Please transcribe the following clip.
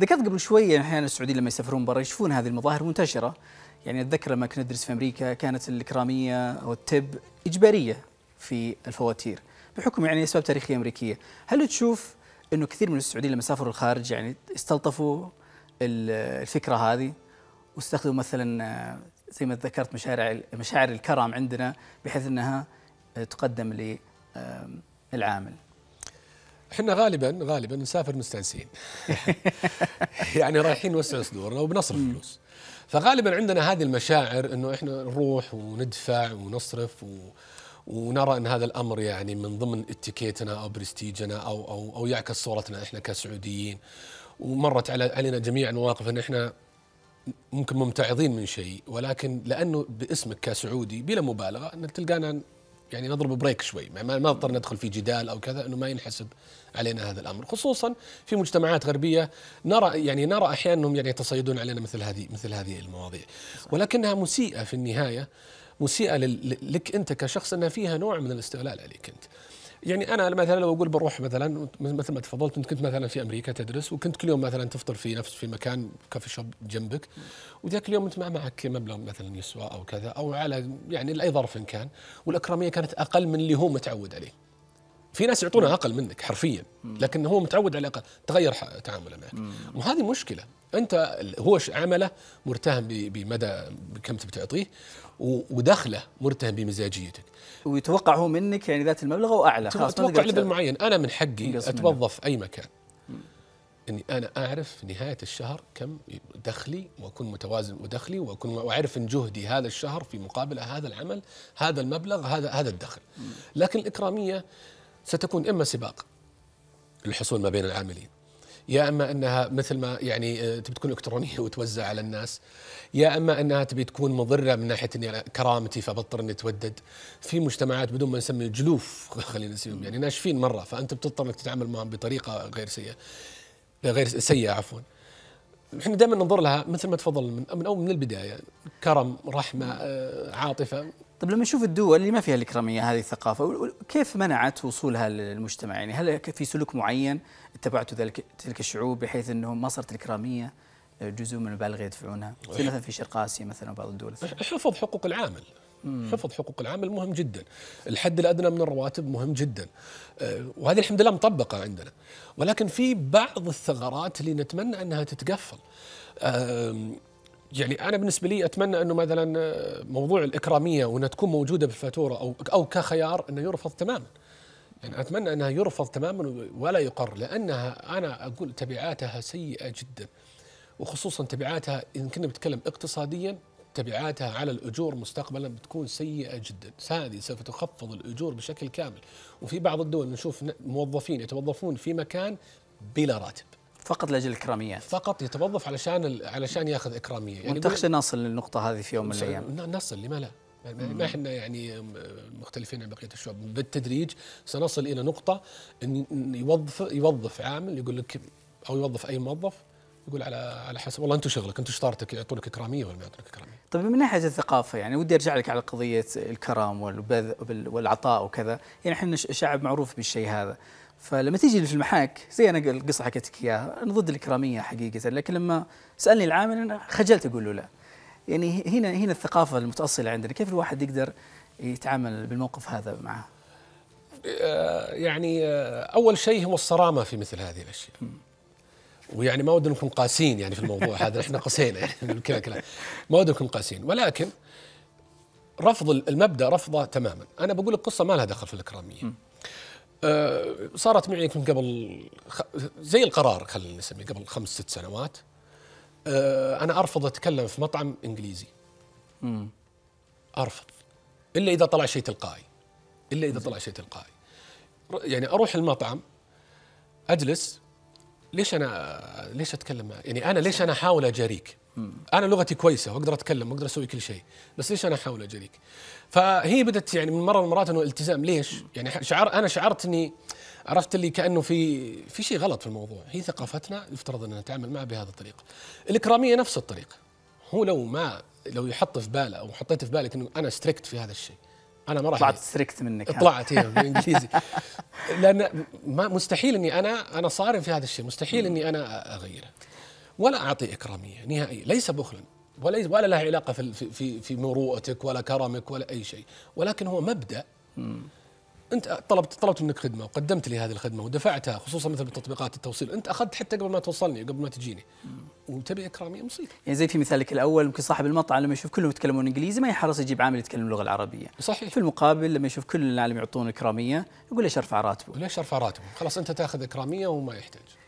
ذكرت قبل شوي احيانا السعوديين لما يسافرون برا يشوفون هذه المظاهر منتشره يعني اتذكر لما كنت ادرس في امريكا كانت الاكراميه او التب اجباريه في الفواتير بحكم يعني اسباب تاريخيه امريكيه، هل تشوف انه كثير من السعوديين لما سافروا الخارج يعني استلطفوا الفكره هذه واستخدموا مثلا آه، زي ما ذكرت مشاعر مشاعر الكرم عندنا بحيث انها تقدم للعامل. احنا غالبا غالبا نسافر مستانسين يعني رايحين نوسع صدورنا وبنصرف فلوس فغالبا عندنا هذه المشاعر انه احنا نروح وندفع ونصرف و ونرى ان هذا الامر يعني من ضمن اتيكيتنا او برستيجنا او او او يعكس صورتنا احنا كسعوديين ومرت على علينا جميع المواقف ان احنا ممكن ممتعضين من شيء ولكن لانه باسمك كسعودي بلا مبالغه ان تلقانا يعني نضرب بريك شوي ما نضطر ندخل في جدال او كذا انه ما ينحسب علينا هذا الامر خصوصا في مجتمعات غربيه نرى يعني نرى احيانا انهم يعني يتصيدون علينا مثل هذه مثل هذه المواضيع ولكنها مسيئه في النهايه مسيئه لك انت كشخص انها فيها نوع من الاستغلال عليك انت يعني انا مثلا لو اقول بروح مثلا مثل ما تفضلت انت كنت مثلا في امريكا تدرس وكنت كل يوم مثلا تفطر في نفس في مكان كافي شوب جنبك وذاك اليوم انت ما معك مبلغ مثلا يسوى او كذا او على يعني لاي ظرف كان والاكراميه كانت اقل من اللي هو متعود عليه. في ناس يعطونا اقل منك حرفيا لكن هو متعود على اقل تغير تعامله معك وهذه مشكله انت هو عمله مرتهن بمدى بكم تبي تعطيه ودخله مرتهن بمزاجيتك ويتوقع هو منك يعني ذات المبلغ او اعلى خلاص توقع ليفل معين انا من حقي اتوظف اي مكان اني انا اعرف نهايه الشهر كم دخلي واكون متوازن ودخلي واكون واعرف ان جهدي هذا الشهر في مقابل هذا العمل هذا المبلغ هذا هذا الدخل لكن الاكراميه ستكون إما سباق للحصول ما بين العاملين يا اما انها مثل ما يعني آه، تبي تكون الكترونيه وتوزع على الناس يا اما انها تبي تكون مضره من ناحيه اني كرامتي فبضطر اني اتودد في مجتمعات بدون ما نسمي جلوف خلينا نسميهم يعني ناشفين مره فانت بتضطر انك تتعامل معهم بطريقه غير سيئه غير سيئه عفوا احنا دائما ننظر لها مثل ما تفضل من من او من البدايه كرم رحمه آه، عاطفه طيب لما نشوف الدول اللي ما فيها الإكرامية هذه الثقافة كيف منعت وصولها للمجتمع يعني هل في سلوك معين اتبعته ذلك تلك الشعوب بحيث أنهم ما صارت الإكرامية جزء من المبالغ يدفعونها زي مثلا في شرق آسيا مثلا وبعض الدول حفظ حقوق العامل حفظ حقوق العامل مهم جدا الحد الأدنى من الرواتب مهم جدا أه، وهذه الحمد لله مطبقة عندنا ولكن في بعض الثغرات اللي نتمنى أنها تتقفل أه، يعني انا بالنسبه لي اتمنى انه مثلا آه، موضوع الاكراميه وانها تكون موجوده بالفاتوره او او كخيار انه يرفض تماما. يعني اتمنى انها يرفض تماما ولا يقر لانها انا اقول تبعاتها سيئه جدا. وخصوصا تبعاتها ان كنا بنتكلم اقتصاديا تبعاتها على الاجور مستقبلا بتكون سيئه جدا، هذه سوف تخفض الاجور بشكل كامل، وفي بعض الدول نشوف موظفين يتوظفون في مكان بلا راتب. فقط لاجل الاكراميات فقط يتوظف علشان علشان ياخذ اكراميه يعني تخشى نصل للنقطه هذه في يوم من الايام نصل لما لا يعني ما احنا يعني مختلفين عن بقيه الشعوب بالتدريج سنصل الى نقطه ان يوظف يوظف عامل يقول لك او يوظف اي موظف يقول على على حسب والله انتم شغلك انتم شطارتك يعطونك اكراميه ولا ما يعطونك اكراميه. طيب من ناحيه الثقافه يعني ودي ارجع لك على قضيه الكرم والعطاء وكذا، يعني احنا شعب معروف بالشيء هذا، فلما تيجي في المحاك زي انا القصه حكيتك اياها انا ضد الاكراميه حقيقه لكن لما سالني العامل انا خجلت اقول له لا يعني هنا هنا الثقافه المتاصله عندنا كيف الواحد يقدر يتعامل بالموقف هذا معه آه، يعني آه، اول شيء هو الصرامه في مثل هذه الاشياء ويعني ما ودنا نكون قاسين يعني في الموضوع هذا احنا قسينا يعني كلا ما ودنا نكون قاسين ولكن رفض المبدا رفضه تماما انا بقول لك قصه ما لها دخل في الاكراميه آه، صارت معي يمكن قبل خ... زي القرار خلينا نسميه قبل خمس ست سنوات أه انا ارفض اتكلم في مطعم انجليزي مم. ارفض الا اذا طلع شيء تلقائي الا اذا طلع شيء تلقائي يعني اروح المطعم اجلس ليش انا ليش اتكلم يعني انا ليش انا احاول اجاريك انا لغتي كويسه واقدر اتكلم واقدر اسوي كل شيء بس ليش انا احاول اجريك فهي بدت يعني من مره المرات انه التزام ليش يعني شعر انا شعرت اني عرفت اللي كانه في في شيء غلط في الموضوع هي ثقافتنا يفترض ان نتعامل معها بهذا الطريق الاكراميه نفس الطريقه هو لو ما لو يحط في باله او حطيت في بالك انه انا ستريكت في هذا الشيء انا ما راح طلعت ستريكت منك يعني. طلعت هي إيه، بالانجليزي لان ما مستحيل اني انا انا صارم في هذا الشيء مستحيل اني انا اغيره ولا أعطي إكرامية نهائيا ليس بخلا ولا ولا لها علاقة في في في مروءتك ولا كرمك ولا أي شيء ولكن هو مبدأ انت طلبت طلبت منك خدمه وقدمت لي هذه الخدمه ودفعتها خصوصا مثل بتطبيقات التوصيل انت اخذت حتى قبل ما توصلني قبل ما تجيني وتبي اكراميه مصيبه يعني زي في مثالك الاول ممكن صاحب المطعم لما يشوف كلهم يتكلمون انجليزي ما يحرص يجيب عامل يتكلم اللغه العربيه صحيح في المقابل لما يشوف كل العالم يعطون اكراميه يقول ليش ارفع راتبه ليش ارفع راتبه خلاص انت تاخذ اكراميه وما يحتاج